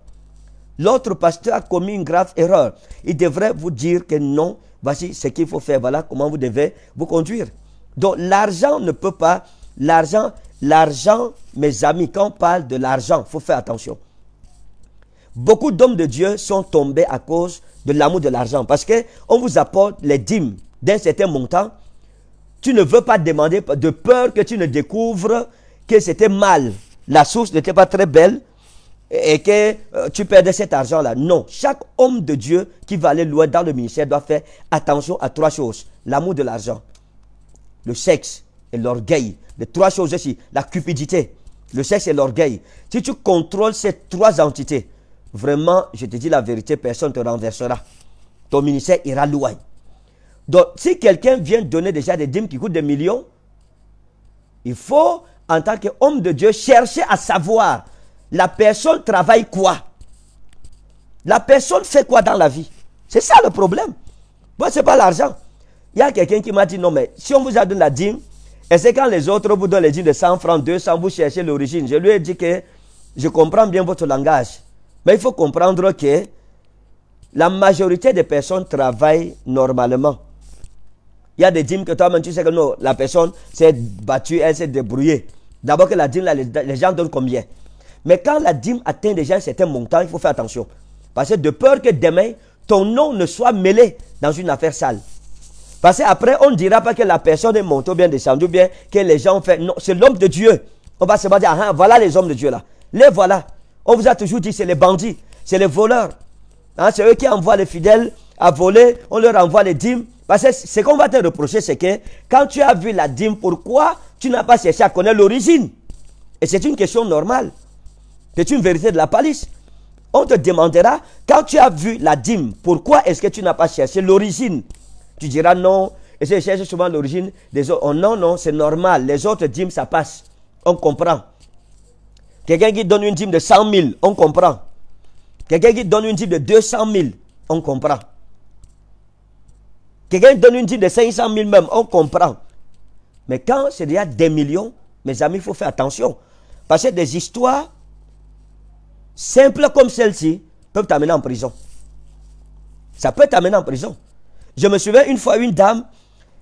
Speaker 1: L'autre pasteur a commis une grave erreur. Il devrait vous dire que non, voici ce qu'il faut faire, voilà comment vous devez vous conduire. Donc l'argent ne peut pas, l'argent, l'argent, mes amis, quand on parle de l'argent, il faut faire attention. Beaucoup d'hommes de Dieu sont tombés à cause de l'amour de l'argent parce qu'on vous apporte les dîmes d'un certain montant tu ne veux pas demander de peur que tu ne découvres que c'était mal. La source n'était pas très belle et que euh, tu perdais cet argent-là. Non, chaque homme de Dieu qui va aller loin dans le ministère doit faire attention à trois choses. L'amour de l'argent, le sexe et l'orgueil. Les trois choses ici, la cupidité, le sexe et l'orgueil. Si tu contrôles ces trois entités, vraiment, je te dis la vérité, personne ne te renversera. Ton ministère ira loin. Donc, si quelqu'un vient donner déjà des dîmes qui coûtent des millions, il faut, en tant qu'homme de Dieu, chercher à savoir la personne travaille quoi. La personne fait quoi dans la vie C'est ça le problème. Moi, ce n'est pas l'argent. Il y a quelqu'un qui m'a dit, non, mais si on vous a donné la dîme, et c'est quand les autres vous donnent les dîmes de 100 francs, 200, vous cherchez l'origine. Je lui ai dit que je comprends bien votre langage. Mais il faut comprendre que la majorité des personnes travaillent normalement. Il y a des dîmes que toi-même, tu sais que la personne s'est battue, elle s'est débrouillée. D'abord que la dîme, les gens donnent combien Mais quand la dîme atteint déjà un certain montant, il faut faire attention. Parce que de peur que demain, ton nom ne soit mêlé dans une affaire sale. Parce qu'après, on ne dira pas que la personne est montée ou bien descendue, bien que les gens ont fait. Non, c'est l'homme de Dieu. On va se dire, ah, ah, voilà les hommes de Dieu là. Les voilà. On vous a toujours dit, c'est les bandits, c'est les voleurs. Hein, c'est eux qui envoient les fidèles à voler, on leur envoie les dîmes. Parce que ce qu'on va te reprocher, c'est que quand tu as vu la dîme, pourquoi tu n'as pas cherché à connaître l'origine Et c'est une question normale. C'est une vérité de la police On te demandera, quand tu as vu la dîme, pourquoi est-ce que tu n'as pas cherché l'origine Tu diras non. Et je cherche souvent l'origine des autres. Oh non, non, c'est normal. Les autres dîmes, ça passe. On comprend. Quelqu'un qui donne une dîme de 100 000, on comprend. Quelqu'un qui donne une dîme de 200 000, on comprend. Quelqu'un donne une dîme de 500 000 même, on comprend. Mais quand c'est déjà des millions, mes amis, il faut faire attention. Parce que des histoires simples comme celle-ci peuvent t'amener en prison. Ça peut t'amener en prison. Je me souviens une fois, une dame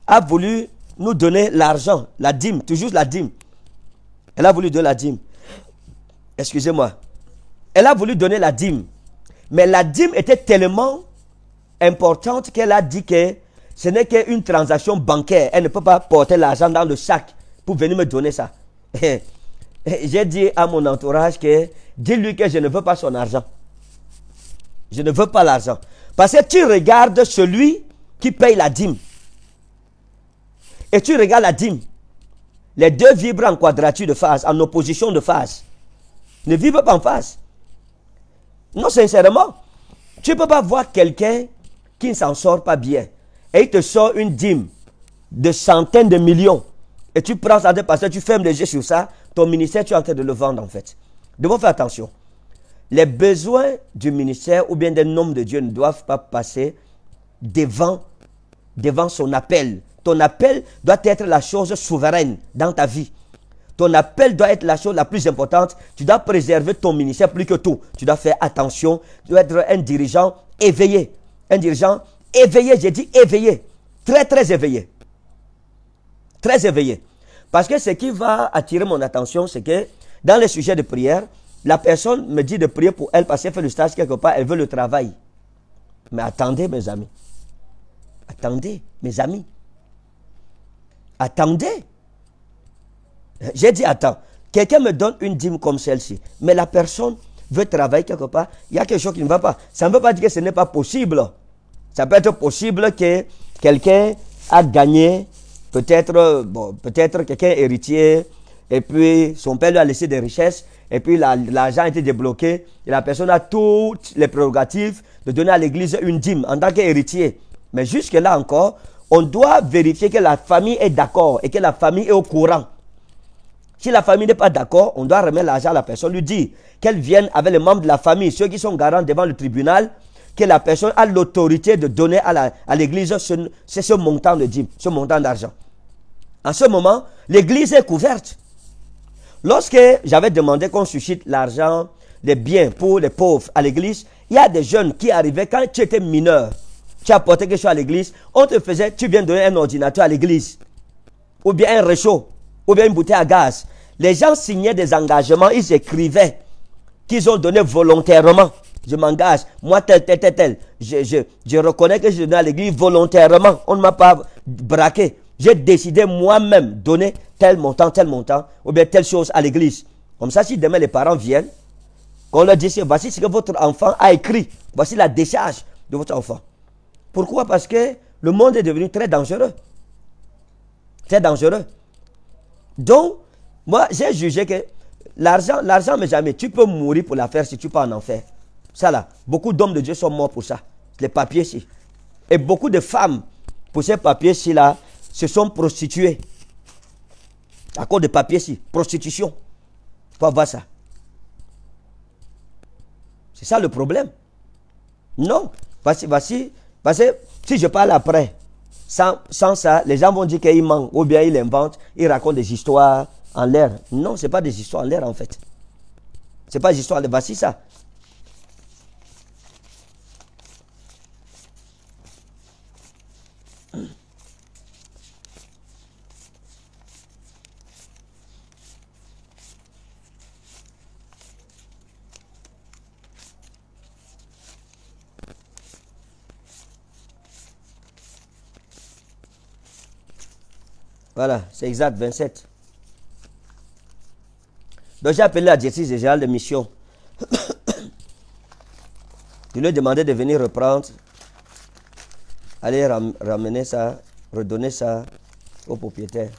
Speaker 1: a voulu nous donner l'argent, la dîme, toujours la dîme. Elle a voulu donner la dîme. Excusez-moi. Elle a voulu donner la dîme. Mais la dîme était tellement importante qu'elle a dit que ce n'est qu'une transaction bancaire. Elle ne peut pas porter l'argent dans le sac pour venir me donner ça. J'ai dit à mon entourage que dis-lui que je ne veux pas son argent. Je ne veux pas l'argent. Parce que tu regardes celui qui paye la dîme. Et tu regardes la dîme. Les deux vibrent en quadrature de phase, en opposition de phase. Ne vivent pas en phase. Non, sincèrement, tu ne peux pas voir quelqu'un qui ne s'en sort pas bien et il te sort une dîme de centaines de millions, et tu prends ça de passer tu fermes les yeux sur ça, ton ministère, tu es en train de le vendre en fait. Devons faire attention. Les besoins du ministère ou bien des noms de Dieu ne doivent pas passer devant, devant son appel. Ton appel doit être la chose souveraine dans ta vie. Ton appel doit être la chose la plus importante. Tu dois préserver ton ministère plus que tout. Tu dois faire attention. Tu dois être un dirigeant éveillé. Un dirigeant éveillé, j'ai dit éveillé, très très éveillé. Très éveillé. Parce que ce qui va attirer mon attention, c'est que dans le sujet de prière, la personne me dit de prier pour elle parce qu'elle fait le stage quelque part, elle veut le travail. Mais attendez, mes amis. Attendez, mes amis. Attendez. J'ai dit, attends, quelqu'un me donne une dîme comme celle-ci, mais la personne veut travailler quelque part, il y a quelque chose qui ne va pas. Ça ne veut pas dire que ce n'est pas possible. Ça peut être possible que quelqu'un a gagné, peut-être bon, peut-être quelqu'un héritier, et puis son père lui a laissé des richesses, et puis l'argent a été débloqué, et la personne a toutes les prérogatives de donner à l'église une dîme en tant qu'héritier. Mais jusque-là encore, on doit vérifier que la famille est d'accord et que la famille est au courant. Si la famille n'est pas d'accord, on doit remettre l'argent à la personne, lui dire qu'elle vienne avec les membres de la famille, ceux qui sont garants devant le tribunal, que la personne a l'autorité de donner à l'Église ce, montant de ce montant d'argent. En ce moment, l'Église est couverte. Lorsque j'avais demandé qu'on suscite l'argent, les biens pour les pauvres à l'Église, il y a des jeunes qui arrivaient quand tu étais mineur, tu apportais quelque chose à l'Église, on te faisait, tu viens donner un ordinateur à l'Église, ou bien un réchaud, ou bien une bouteille à gaz. Les gens signaient des engagements, ils écrivaient qu'ils ont donné volontairement je m'engage, moi tel, tel, tel, tel. Je, reconnais que je suis à l'église volontairement, on ne m'a pas braqué. J'ai décidé moi-même donner tel montant, tel montant, ou bien telle chose à l'église. Comme ça, si demain les parents viennent, On leur dise, voici ce que votre enfant a écrit, voici la décharge de votre enfant. Pourquoi Parce que le monde est devenu très dangereux. Très dangereux. Donc, moi, j'ai jugé que l'argent, l'argent, mais jamais, tu peux mourir pour la faire si tu pars en enfer ça là, beaucoup d'hommes de Dieu sont morts pour ça. Les papiers ci. Et beaucoup de femmes, pour ces papiers ci là, se sont prostituées. À cause des papiers ci. Prostitution. Faut voir ça. C'est ça le problème. Non. Voici, voici. Parce que si je parle après, sans, sans ça, les gens vont dire qu'il mentent ou bien ils inventent, ils racontent des histoires en l'air. Non, ce n'est pas des histoires en l'air en fait. Ce n'est pas des histoires en l'air. Voici ça. Voilà, c'est exact, 27. Donc j'ai appelé la j'ai générale de mission. Je lui ai demandé de venir reprendre, aller ramener ça, redonner ça au propriétaire.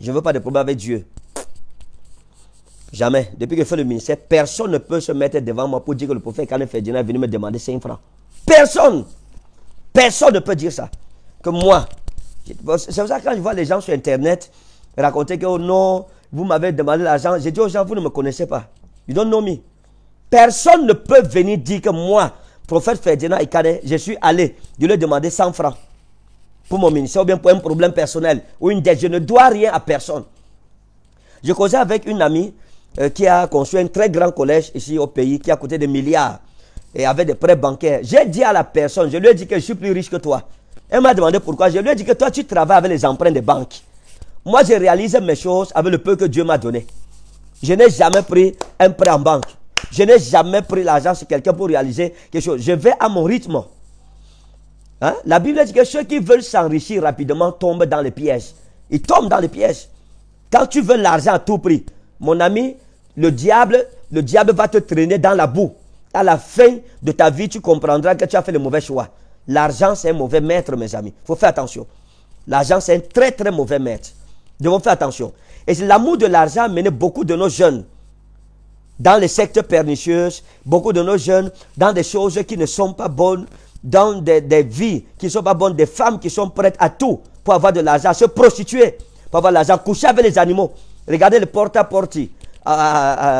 Speaker 1: Je ne veux pas de problème avec Dieu. Jamais. Depuis que je fais le ministère, personne ne peut se mettre devant moi pour dire que le prophète Khaled Ferdinand est venu me demander 5 francs. Personne. Personne ne peut dire ça que moi. C'est pour ça que quand je vois les gens sur Internet raconter que oh non, vous m'avez demandé l'argent, j'ai dit aux gens, vous ne me connaissez pas. You don't know me. Personne ne peut venir dire que moi, prophète Ferdinand Ikade, je suis allé, je lui demander demandé 100 francs pour mon ministère ou bien pour un problème personnel ou une dette. Je ne dois rien à personne. Je causais avec une amie euh, qui a construit un très grand collège ici au pays qui a coûté des milliards et avait des prêts bancaires. J'ai dit à la personne, je lui ai dit que je suis plus riche que toi. Elle m'a demandé pourquoi. Je lui ai dit que toi, tu travailles avec les emprunts des banques. Moi, j'ai réalisé mes choses avec le peu que Dieu m'a donné. Je n'ai jamais pris un prêt en banque. Je n'ai jamais pris l'argent sur quelqu'un pour réaliser quelque chose. Je vais à mon rythme. Hein? La Bible dit que ceux qui veulent s'enrichir rapidement tombent dans les pièges. Ils tombent dans les pièges. Quand tu veux l'argent à tout prix, mon ami, le diable, le diable va te traîner dans la boue. À la fin de ta vie, tu comprendras que tu as fait le mauvais choix. L'argent, c'est un mauvais maître, mes amis. Il faut faire attention. L'argent, c'est un très, très mauvais maître. Nous devons faire attention. Et c'est l'amour de l'argent a mené beaucoup de nos jeunes dans les secteurs pernicieux, beaucoup de nos jeunes dans des choses qui ne sont pas bonnes, dans des, vies qui ne sont pas bonnes, des femmes qui sont prêtes à tout pour avoir de l'argent, se prostituer, pour avoir de l'argent, coucher avec les animaux. Regardez le porte-à-porte euh, euh,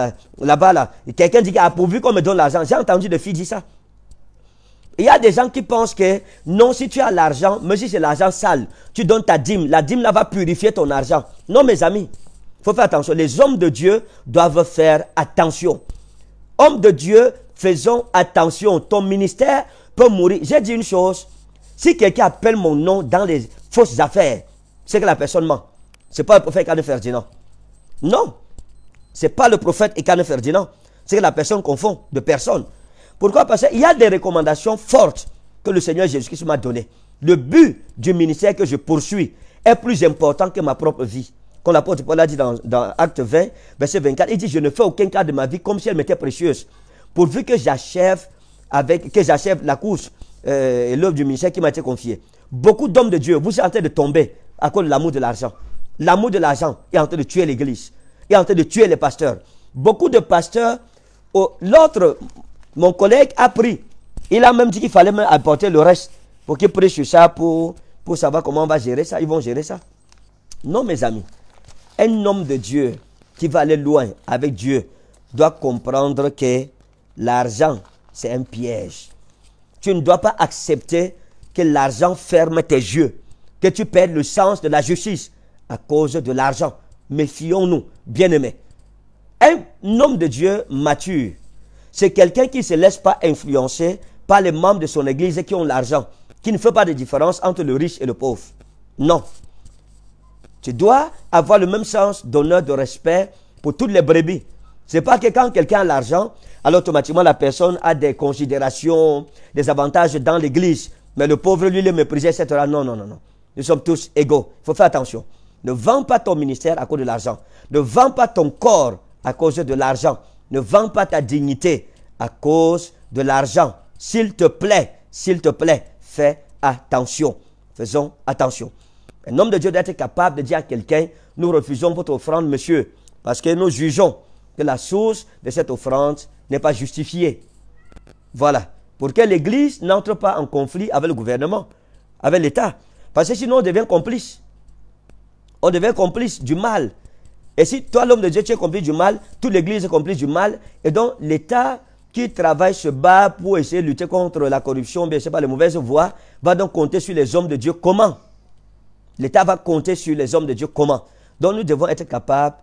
Speaker 1: euh, là-bas. Là. Quelqu'un dit, a ah, pourvu qu'on me donne l'argent. J'ai entendu des filles dire ça. Il y a des gens qui pensent que non, si tu as l'argent, mais si c'est l'argent sale, tu donnes ta dîme. La dîme là va purifier ton argent. Non, mes amis, il faut faire attention. Les hommes de Dieu doivent faire attention. Hommes de Dieu, faisons attention. Ton ministère peut mourir. J'ai dit une chose. Si quelqu'un appelle mon nom dans les fausses affaires, c'est que la personne ment. C'est pas le prophète Icane Ferdinand. Non. C'est pas le prophète Icane Ferdinand. C'est que la personne confond de personne. Pourquoi Parce qu'il y a des recommandations fortes que le Seigneur Jésus-Christ m'a données. Le but du ministère que je poursuis est plus important que ma propre vie. Quand l'apôtre Paul a dit dans, dans Acte 20, verset 24, il dit, je ne fais aucun cas de ma vie comme si elle m'était précieuse, pourvu que j'achève avec, que j'achève la course euh, et l'œuvre du ministère qui m'a été confiée. Beaucoup d'hommes de Dieu, vous êtes en train de tomber à cause de l'amour de l'argent. L'amour de l'argent est en train de tuer l'église, est en train de tuer les pasteurs. Beaucoup de pasteurs, l'autre mon collègue a pris. Il a même dit qu'il fallait m'apporter apporter le reste pour qu'il prenne sur ça, pour, pour savoir comment on va gérer ça. Ils vont gérer ça. Non, mes amis. Un homme de Dieu qui va aller loin avec Dieu doit comprendre que l'argent, c'est un piège. Tu ne dois pas accepter que l'argent ferme tes yeux, que tu perds le sens de la justice à cause de l'argent. Méfions-nous, bien-aimés. Un homme de Dieu mature c'est quelqu'un qui ne se laisse pas influencer par les membres de son église qui ont l'argent, qui ne fait pas de différence entre le riche et le pauvre. Non. Tu dois avoir le même sens d'honneur, de respect pour toutes les brebis. C'est pas que quand quelqu'un a l'argent, alors automatiquement la personne a des considérations, des avantages dans l'église. Mais le pauvre, lui, le méprisait, etc. Non, non, non, non. Nous sommes tous égaux. Il faut faire attention. Ne vends pas ton ministère à cause de l'argent. Ne vends pas ton corps à cause de l'argent. Ne vends pas ta dignité à cause de l'argent. S'il te plaît, s'il te plaît, fais attention. Faisons attention. Un homme de Dieu doit être capable de dire à quelqu'un, nous refusons votre offrande, monsieur, parce que nous jugeons que la source de cette offrande n'est pas justifiée. Voilà. Pour que l'Église n'entre pas en conflit avec le gouvernement, avec l'État. Parce que sinon on devient complice. On devient complice du mal et si toi, l'homme de Dieu, tu es complice du mal, toute l'Église est complice du mal, et donc l'État qui travaille se bat pour essayer de lutter contre la corruption, bien, je sais pas, les mauvaises voies, va donc compter sur les hommes de Dieu comment L'État va compter sur les hommes de Dieu comment Donc nous devons être capables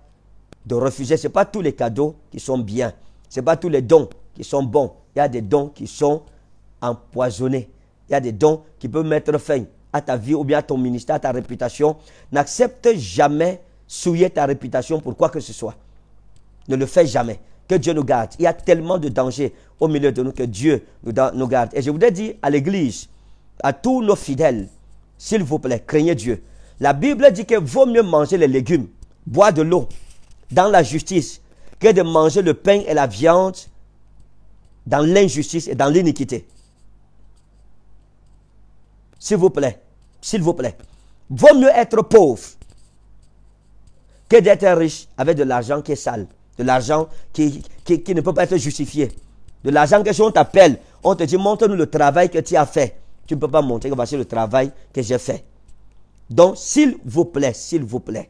Speaker 1: de refuser. Ce n'est pas tous les cadeaux qui sont bien. Ce n'est pas tous les dons qui sont bons. Il y a des dons qui sont empoisonnés. Il y a des dons qui peuvent mettre fin à ta vie ou bien à ton ministère, à ta réputation. N'accepte jamais souiller ta réputation pour quoi que ce soit. Ne le fais jamais. Que Dieu nous garde. Il y a tellement de dangers au milieu de nous que Dieu nous, garde. Et je voudrais dire à l'Église, à tous nos fidèles, s'il vous plaît, craignez Dieu. La Bible dit que vaut mieux manger les légumes, boire de l'eau dans la justice, que de manger le pain et la viande dans l'injustice et dans l'iniquité. S'il vous plaît, s'il vous plaît, vaut mieux être pauvre que d'être riche avec de l'argent qui est sale, de l'argent qui, qui, ne peut pas être justifié. De l'argent que si on t'appelle, on te dit montre-nous le travail que tu as fait. Tu ne peux pas montrer que voici le travail que j'ai fait. Donc, s'il vous plaît, s'il vous plaît,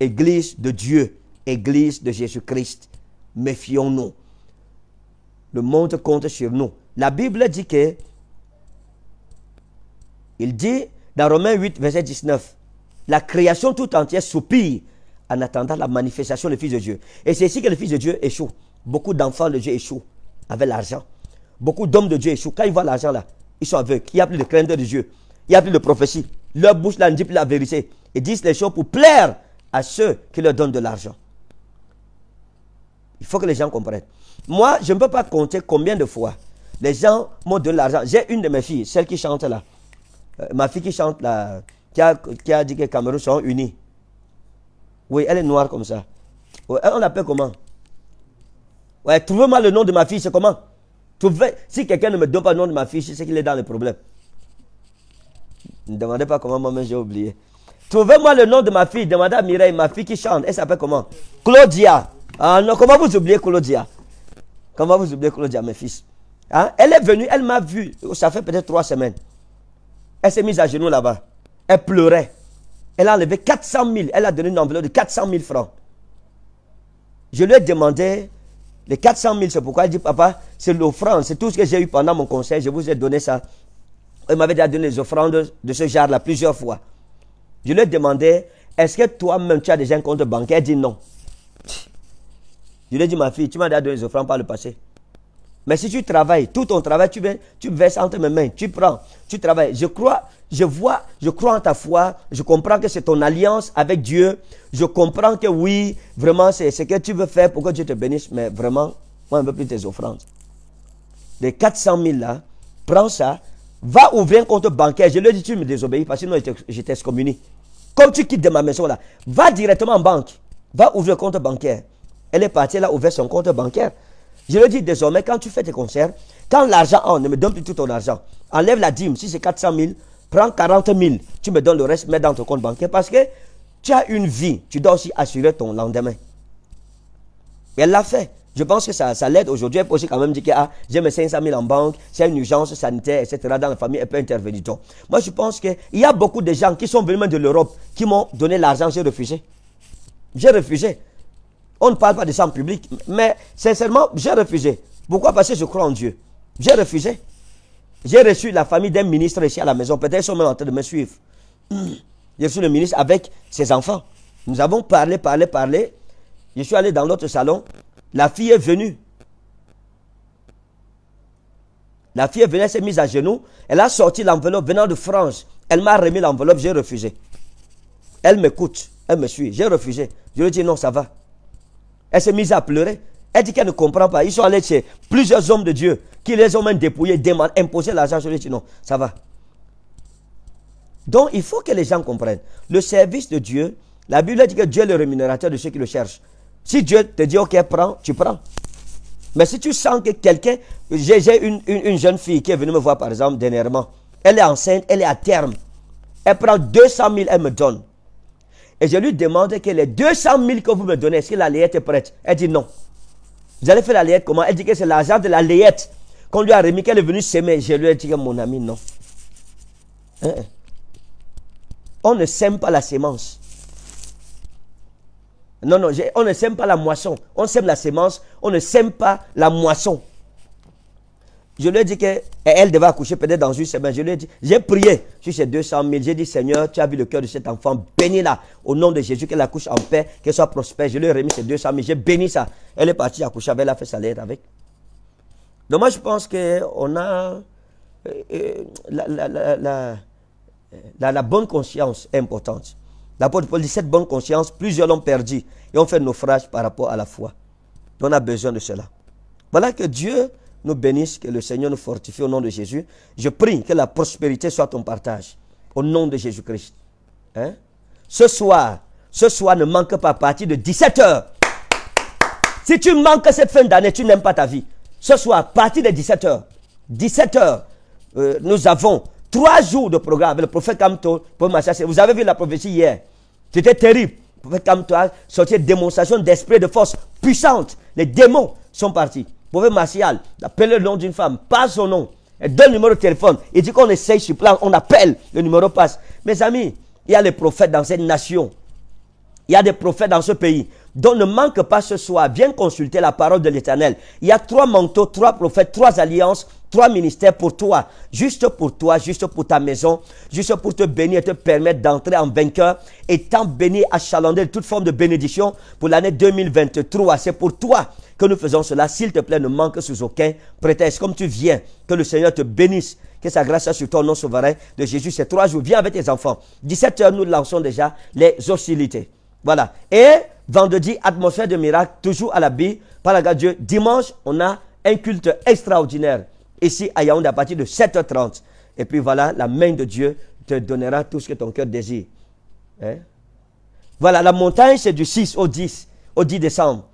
Speaker 1: Église de Dieu, Église de Jésus-Christ, méfions-nous. Le monde compte sur nous. La Bible dit que, il dit dans Romains 8, verset 19, la création tout entière soupire en attendant la manifestation du Fils de Dieu. Et c'est ici que le Fils de Dieu échoue. Beaucoup d'enfants de Dieu échouent avec l'argent. Beaucoup d'hommes de Dieu échouent. Quand ils voient l'argent là, ils sont aveugles. Il n'y a plus de crainte de Dieu. Il n'y a plus de prophétie. Leur bouche là ne dit plus la vérité. Ils disent les choses pour plaire à ceux qui leur donnent de l'argent. Il faut que les gens comprennent. Moi, je ne peux pas compter combien de fois les gens m'ont donné l'argent. J'ai une de mes filles, celle qui chante là. Euh, ma fille qui chante là qui a, dit que les Cameroun sont unis. Oui, elle est noire comme ça. on l'appelle comment trouvez-moi le nom de ma fille, c'est comment Trouvez, Si quelqu'un ne me donne pas le nom de ma fille, c'est qu'il est dans le problème. Ne demandez pas comment moi-même j'ai oublié. Trouvez-moi le nom de ma fille. Demandez à Mireille, ma fille qui chante. Elle s'appelle comment Claudia. Ah non, comment vous oubliez Claudia Comment vous oubliez Claudia, mes fils hein? Elle est venue, elle m'a vu. Ça fait peut-être trois semaines. Elle s'est mise à genoux là-bas. Elle pleurait. Elle a enlevé 400 000. Elle a donné une enveloppe de 400 000 francs. Je lui ai demandé les 400 000, c'est pourquoi elle dit, papa, c'est l'offrande, c'est tout ce que j'ai eu pendant mon conseil, je vous ai donné ça. Elle m'avait déjà donné les offrandes de ce genre-là plusieurs fois. Je lui ai demandé, est-ce que toi-même, tu as déjà un compte bancaire Elle dit non. Je lui ai dit, ma fille, tu m'as déjà donné des offrandes par le passé. Mais si tu travailles, tout ton travail, tu, tu verses entre mes mains, tu prends, tu travailles. Je crois, je vois, je crois en ta foi, je comprends que c'est ton alliance avec Dieu, je comprends que oui, vraiment, c'est ce que tu veux faire pour que Dieu te bénisse, mais vraiment, moi, je ne veux plus tes offrandes. Les 400 000 là, prends ça, va ouvrir un compte bancaire. Je lui dis, tu me désobéis parce que sinon je t'excommunie. Comme tu quittes de ma maison là, va directement en banque, va ouvrir un compte bancaire. Elle est partie, elle a ouvert son compte bancaire. Je lui dis désormais, quand tu fais tes concerts, quand l'argent, en oh, ne me donne plus tout ton argent. Enlève la dîme, si c'est 400 000, prends 40 000, tu me donnes le reste, mets dans ton compte bancaire parce que tu as une vie, tu dois aussi assurer ton lendemain. elle l'a fait. Je pense que ça, l'aide aujourd'hui. Elle peut aussi quand même dire que ah, j'ai mes 500 000 en banque, c'est une urgence sanitaire, etc. Dans la famille, elle peut intervenir. Donc, moi, je pense qu'il y a beaucoup de gens qui sont venus même de l'Europe, qui m'ont donné l'argent, j'ai refusé. J'ai refusé. On ne parle pas de ça public, mais sincèrement, j'ai refusé. Pourquoi Parce que je crois en Dieu. J'ai refusé. J'ai reçu la famille d'un ministre ici à la maison. Peut-être qu'ils sont même en train de me suivre. J'ai reçu le ministre avec ses enfants. Nous avons parlé, parlé, parlé. Je suis allé dans l'autre salon. La fille est venue. La fille est venue, elle s'est mise à genoux. Elle a sorti l'enveloppe venant de France. Elle m'a remis l'enveloppe, j'ai refusé. Elle m'écoute, elle me suit. J'ai refusé. Je lui ai dit non, ça va. Elle s'est mise à pleurer. Elle dit qu'elle ne comprend pas. Ils sont allés chez plusieurs hommes de Dieu qui les ont même dépouillés, demandé, l'argent sur les Non, ça va. Donc, il faut que les gens comprennent. Le service de Dieu, la Bible dit que Dieu est le rémunérateur de ceux qui le cherchent. Si Dieu te dit, OK, prends, tu prends. Mais si tu sens que quelqu'un, j'ai une, jeune fille qui est venue me voir par exemple dernièrement, elle est enceinte, elle est à terme, elle prend 200 000, elle me donne. Et je lui demande que les 200 000 que vous me donnez, est-ce que la est prête Elle dit non. Vous allez faire la layette comment Elle dit que c'est l'argent de la layette qu'on lui a remis, qu'elle est venue s'aimer. Je lui ai dit que mon ami, non. Hein, hein. On ne sème pas la sémence. Non, non, on ne sème pas la moisson. On sème la sémence, on ne sème pas la moisson. Je lui ai dit qu'elle elle devait accoucher peut-être dans une semaine. Je lui dit, j'ai prié sur ces 200 000. J'ai dit, Seigneur, tu as vu le cœur de cet enfant. Bénis-la. Au nom de Jésus, qu'elle accouche en paix, qu'elle soit prospère. Je lui ai remis ces 200 000. J'ai béni ça. Elle est partie accoucher avec, elle a fait sa lettre avec. Donc moi, je pense qu'on a euh, euh, la, bonne conscience importante. L'apôtre Paul dit, cette bonne conscience, plusieurs l'ont perdue et ont fait naufrage par rapport à la foi. on a besoin de cela. Voilà que Dieu nous bénisse, que le Seigneur nous fortifie au nom de Jésus. Je prie que la prospérité soit ton partage au nom de Jésus-Christ. Hein? Ce soir, ce soir ne manque pas à partir de 17h. Si tu manques cette fin d'année, tu n'aimes pas ta vie. Ce soir, à partir de 17h, euh, 17h, nous avons trois jours de programme. Le prophète Kamto, pour vous avez vu la prophétie hier. C'était terrible. Le prophète Kamto a sorti une démonstration d'esprit de force puissante. Les démons sont partis prophète Martial, d'appeler le nom d'une femme, pas son nom, donne le numéro de téléphone. Il dit qu'on essaye sur place, on appelle, le numéro passe. Mes amis, il y a des prophètes dans cette nation. Il y a des prophètes dans ce pays. Donc ne manque pas ce soir, viens consulter la parole de l'Éternel. Il y a trois manteaux, trois prophètes, trois alliances, trois ministères pour toi, juste pour toi, juste pour ta maison, juste pour te bénir et te permettre d'entrer en vainqueur, et tant béni, à de toute forme de bénédiction pour l'année 2023. C'est pour toi que nous faisons cela. S'il te plaît, ne manque sous aucun prétexte. Comme tu viens, que le Seigneur te bénisse. Que sa grâce soit sur ton nom souverain de Jésus. Ces trois jours, viens avec tes enfants. 17h, nous lançons déjà les hostilités. Voilà. Et Vendredi, atmosphère de miracle, toujours à la bille, par la grâce de Dieu. Dimanche, on a un culte extraordinaire, ici à Yaoundé, à partir de 7h30. Et puis voilà, la main de Dieu te donnera tout ce que ton cœur désire. Hein? Voilà, la montagne, c'est du 6 au 10, au 10 décembre.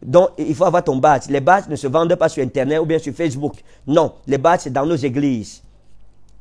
Speaker 1: Donc, il faut avoir ton badge. Les badges ne se vendent pas sur Internet ou bien sur Facebook. Non, les badges, c'est dans nos églises.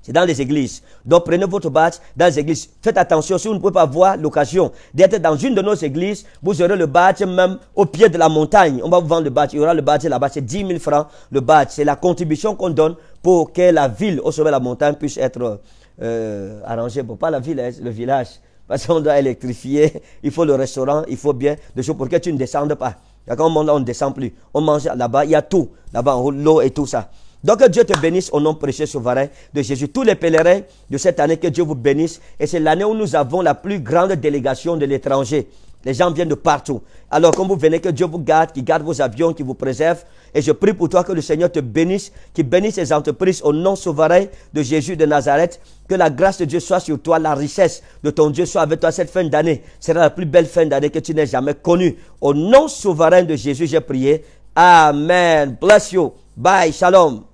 Speaker 1: C'est dans les églises. Donc prenez votre badge dans les églises. Faites attention, si vous ne pouvez pas avoir l'occasion d'être dans une de nos églises, vous aurez le badge même au pied de la montagne. On va vous vendre le badge. Il y aura le badge là-bas. C'est 10 000 francs le badge. C'est la contribution qu'on donne pour que la ville au sommet de la montagne puisse être euh, arrangée. pas la ville, hein, le village. Parce qu'on doit électrifier. Il faut le restaurant. Il faut bien des choses pour que tu ne descendes pas. là, On ne descend plus. On mange là-bas. Il y a tout. Là-bas, l'eau et tout ça. Donc que Dieu te bénisse au nom précieux souverain de Jésus. Tous les pèlerins de cette année, que Dieu vous bénisse. Et c'est l'année où nous avons la plus grande délégation de l'étranger. Les gens viennent de partout. Alors, quand vous venez, que Dieu vous garde, qui garde vos avions, qui vous préserve. Et je prie pour toi que le Seigneur te bénisse, qui bénisse les entreprises au nom souverain de Jésus de Nazareth. Que la grâce de Dieu soit sur toi, la richesse de ton Dieu soit avec toi cette fin d'année. C'est la plus belle fin d'année que tu n'aies jamais connue. Au nom souverain de Jésus, j'ai prié. Amen. Bless you. Bye. Shalom.